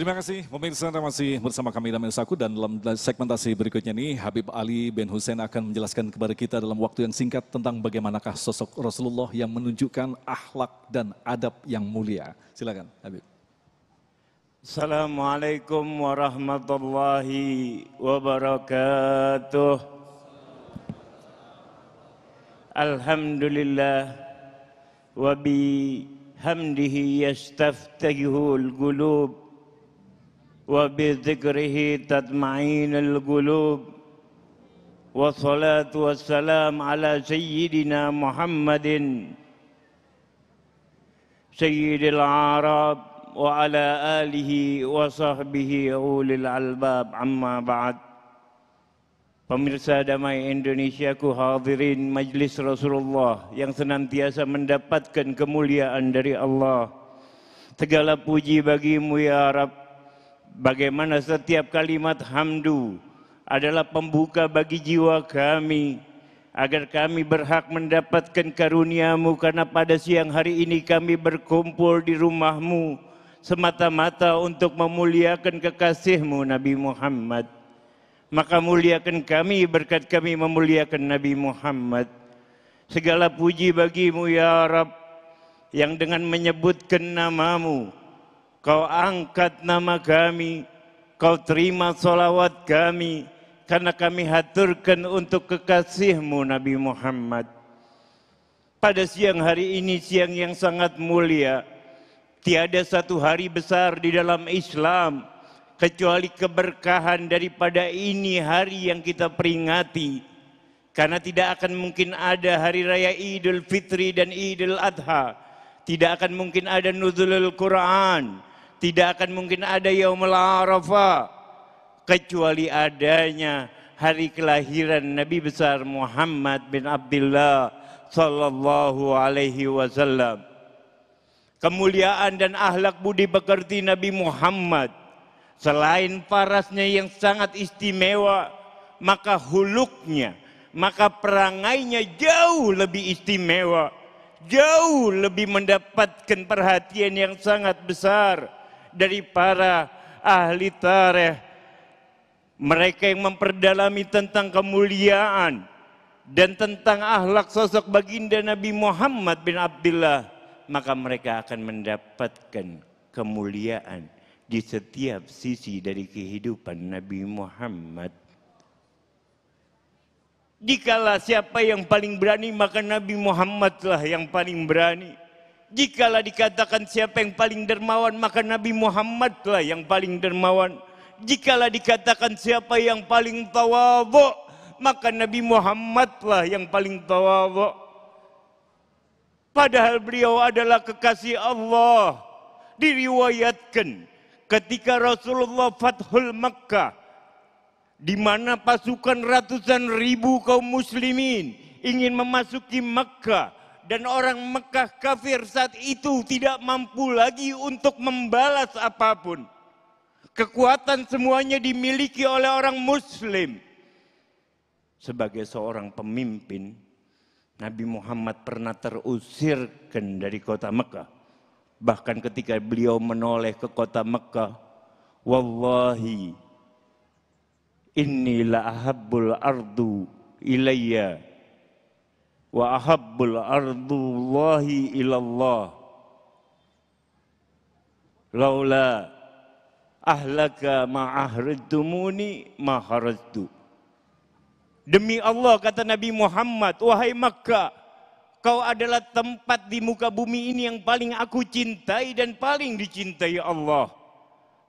Terima kasih pemirsa Anda masih bersama kami dalam Saku dan dalam segmentasi berikutnya ini Habib Ali bin Hussein akan menjelaskan kepada kita dalam waktu yang singkat tentang bagaimanakah sosok Rasulullah yang menunjukkan akhlak dan adab yang mulia. Silakan Habib. Assalamualaikum warahmatullahi wabarakatuh. Alhamdulillah wa hamdihi al-qulub وبذكره تطمئن القلوب والصلاة والسلام على سيدنا محمد سيد العرب وعلى آله وصحبه أولي الألباب أما بعد Pemirsa damai Indonesia ku hadirin majlis Rasulullah yang senantiasa mendapatkan kemuliaan dari Allah. Segala puji bagimu ya Rabb bagaimana setiap kalimat hamdu adalah pembuka bagi jiwa kami agar kami berhak mendapatkan karuniamu karena pada siang hari ini kami berkumpul di rumahmu semata-mata untuk memuliakan kekasihmu Nabi Muhammad maka muliakan kami berkat kami memuliakan Nabi Muhammad segala puji bagimu ya Rabb yang dengan menyebutkan namamu Kau angkat nama kami, kau terima solawat kami, karena kami haturkan untuk kekasihmu Nabi Muhammad. Pada siang hari ini, siang yang sangat mulia, tiada satu hari besar di dalam Islam, kecuali keberkahan daripada ini hari yang kita peringati. Karena tidak akan mungkin ada hari raya Idul Fitri dan Idul Adha. Tidak akan mungkin ada nuzulul Quran. Tidak akan mungkin ada yaumul arafah kecuali adanya hari kelahiran Nabi besar Muhammad bin Abdullah sallallahu alaihi wasallam. Kemuliaan dan ahlak budi pekerti Nabi Muhammad selain parasnya yang sangat istimewa, maka huluknya, maka perangainya jauh lebih istimewa, jauh lebih mendapatkan perhatian yang sangat besar dari para ahli tarikh. Mereka yang memperdalami tentang kemuliaan dan tentang ahlak sosok baginda Nabi Muhammad bin Abdullah. Maka mereka akan mendapatkan kemuliaan di setiap sisi dari kehidupan Nabi Muhammad. Dikala siapa yang paling berani maka Nabi Muhammadlah yang paling berani. Jikalau dikatakan siapa yang paling dermawan, maka Nabi Muhammad lah yang paling dermawan. Jikalau dikatakan siapa yang paling tawabu, maka Nabi Muhammad lah yang paling tawabu. Padahal beliau adalah kekasih Allah. Diriwayatkan ketika Rasulullah Fathul Makkah di mana pasukan ratusan ribu kaum muslimin ingin memasuki Makkah dan orang Mekah kafir saat itu tidak mampu lagi untuk membalas apapun. Kekuatan semuanya dimiliki oleh orang Muslim. Sebagai seorang pemimpin, Nabi Muhammad pernah terusirkan dari kota Mekah. Bahkan ketika beliau menoleh ke kota Mekah, Wallahi, inni la ardu ilayya wa ahabbul ardullahi ilallah laula ahlaka ma'ahradtumuni maharadtu demi Allah kata Nabi Muhammad wahai Makkah kau adalah tempat di muka bumi ini yang paling aku cintai dan paling dicintai Allah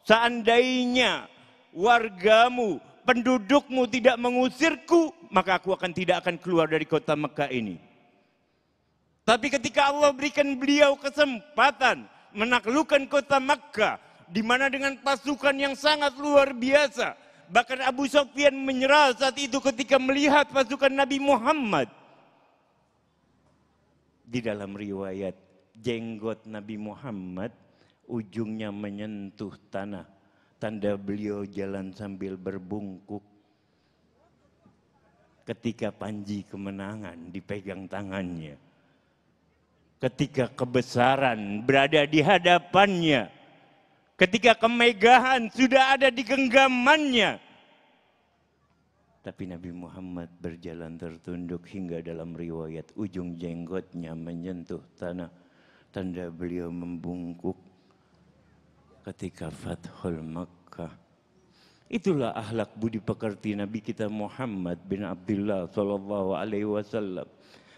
seandainya wargamu pendudukmu tidak mengusirku, maka aku akan tidak akan keluar dari kota Mekah ini. Tapi ketika Allah berikan beliau kesempatan menaklukkan kota Mekah, di mana dengan pasukan yang sangat luar biasa, bahkan Abu Sofyan menyerah saat itu ketika melihat pasukan Nabi Muhammad. Di dalam riwayat, jenggot Nabi Muhammad ujungnya menyentuh tanah tanda beliau jalan sambil berbungkuk ketika panji kemenangan dipegang tangannya ketika kebesaran berada di hadapannya ketika kemegahan sudah ada di genggamannya tapi Nabi Muhammad berjalan tertunduk hingga dalam riwayat ujung jenggotnya menyentuh tanah. Tanda beliau membungkuk ketika Fathul Makkah. Itulah ahlak budi pekerti Nabi kita Muhammad bin Abdullah sallallahu alaihi wasallam.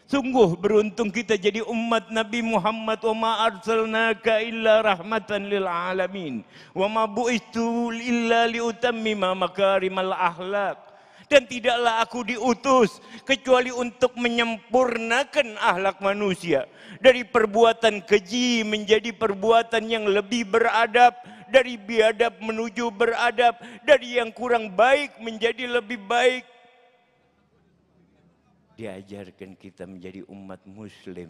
Sungguh beruntung kita jadi umat Nabi Muhammad wa ma arsalnaka illa rahmatan lil alamin wa ma bu'istu illa liutammima makarimal ahlak dan tidaklah aku diutus kecuali untuk menyempurnakan ahlak manusia dari perbuatan keji menjadi perbuatan yang lebih beradab dari biadab menuju beradab dari yang kurang baik menjadi lebih baik diajarkan kita menjadi umat muslim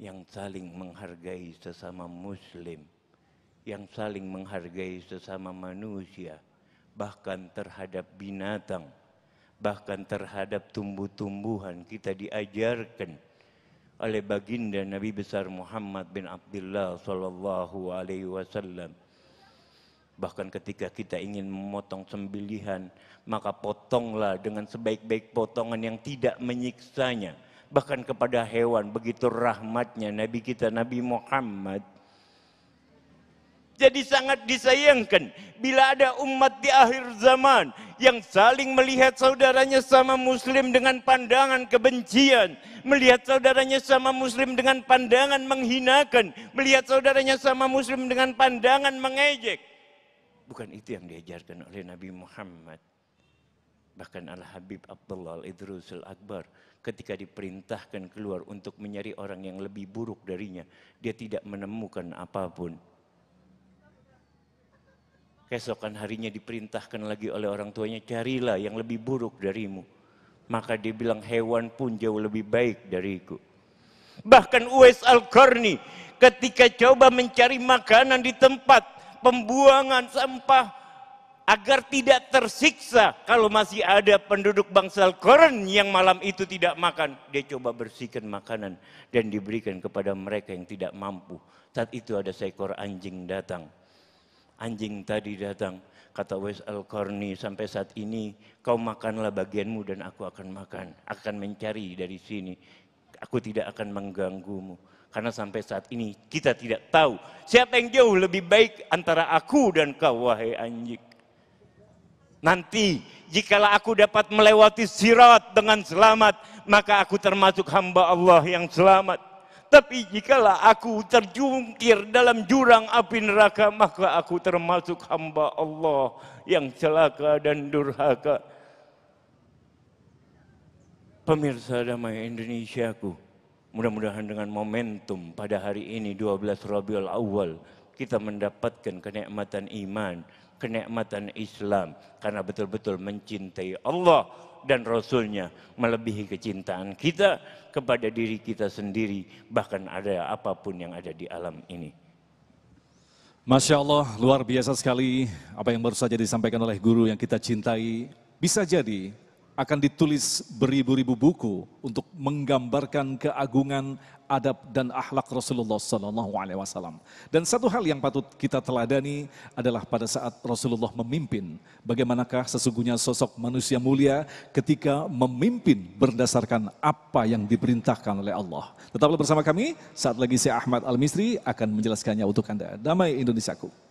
yang saling menghargai sesama muslim yang saling menghargai sesama manusia bahkan terhadap binatang, bahkan terhadap tumbuh-tumbuhan kita diajarkan oleh baginda Nabi besar Muhammad bin Abdullah sallallahu alaihi wasallam. Bahkan ketika kita ingin memotong sembelihan, maka potonglah dengan sebaik-baik potongan yang tidak menyiksanya. Bahkan kepada hewan, begitu rahmatnya Nabi kita Nabi Muhammad jadi sangat disayangkan bila ada umat di akhir zaman yang saling melihat saudaranya sama muslim dengan pandangan kebencian, melihat saudaranya sama muslim dengan pandangan menghinakan, melihat saudaranya sama muslim dengan pandangan mengejek. Bukan itu yang diajarkan oleh Nabi Muhammad. Bahkan Al-Habib Abdullah Al-Idrus Al-Akbar ketika diperintahkan keluar untuk mencari orang yang lebih buruk darinya, dia tidak menemukan apapun Keesokan harinya diperintahkan lagi oleh orang tuanya, carilah yang lebih buruk darimu. Maka dia bilang hewan pun jauh lebih baik dariku. Bahkan US Al-Qarni ketika coba mencari makanan di tempat pembuangan sampah agar tidak tersiksa kalau masih ada penduduk bangsa Al-Qarn yang malam itu tidak makan. Dia coba bersihkan makanan dan diberikan kepada mereka yang tidak mampu. Saat itu ada seekor anjing datang anjing tadi datang. Kata Wes al Korni, sampai saat ini kau makanlah bagianmu dan aku akan makan. Akan mencari dari sini. Aku tidak akan mengganggumu. Karena sampai saat ini kita tidak tahu siapa yang jauh lebih baik antara aku dan kau, wahai anjing. Nanti jikalau aku dapat melewati sirat dengan selamat, maka aku termasuk hamba Allah yang selamat. Tapi jikalau aku terjungkir dalam jurang api neraka, maka aku termasuk hamba Allah yang celaka dan durhaka. Pemirsa damai Indonesiaku, mudah-mudahan dengan momentum pada hari ini 12 Rabiul Awal, kita mendapatkan kenikmatan iman, kenikmatan Islam karena betul-betul mencintai Allah dan Rasulnya melebihi kecintaan kita kepada diri kita sendiri bahkan ada apapun yang ada di alam ini. Masya Allah, luar biasa sekali apa yang baru saja disampaikan oleh guru yang kita cintai. Bisa jadi akan ditulis beribu-ribu buku untuk menggambarkan keagungan adab dan akhlak Rasulullah Sallallahu Alaihi Wasallam. Dan satu hal yang patut kita teladani adalah pada saat Rasulullah memimpin, bagaimanakah sesungguhnya sosok manusia mulia ketika memimpin berdasarkan apa yang diperintahkan oleh Allah. Tetaplah bersama kami, saat lagi saya Ahmad Al Misri akan menjelaskannya untuk Anda. Damai Indonesiaku.